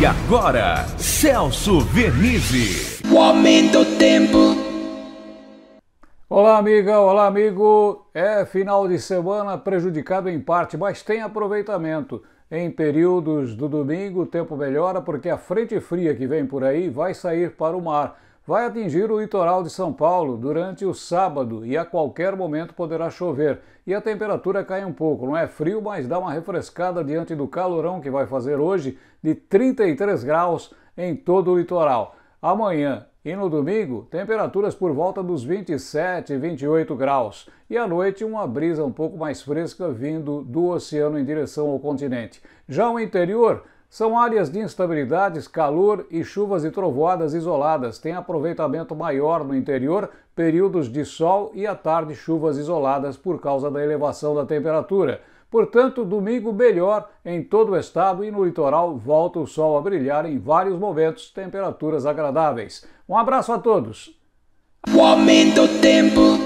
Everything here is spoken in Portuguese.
E agora, Celso Vernizzi. O aumento tempo. Olá, amiga, olá, amigo. É final de semana prejudicado em parte, mas tem aproveitamento. Em períodos do domingo, o tempo melhora porque a frente fria que vem por aí vai sair para o mar vai atingir o litoral de São Paulo durante o sábado e a qualquer momento poderá chover. E a temperatura cai um pouco, não é frio, mas dá uma refrescada diante do calorão que vai fazer hoje de 33 graus em todo o litoral. Amanhã e no domingo, temperaturas por volta dos 27 e 28 graus. E à noite, uma brisa um pouco mais fresca vindo do oceano em direção ao continente. Já o interior, são áreas de instabilidades, calor e chuvas e trovoadas isoladas. Tem aproveitamento maior no interior, períodos de sol e à tarde chuvas isoladas por causa da elevação da temperatura. Portanto, domingo melhor em todo o estado e no litoral volta o sol a brilhar em vários momentos, temperaturas agradáveis. Um abraço a todos. O aumento do tempo.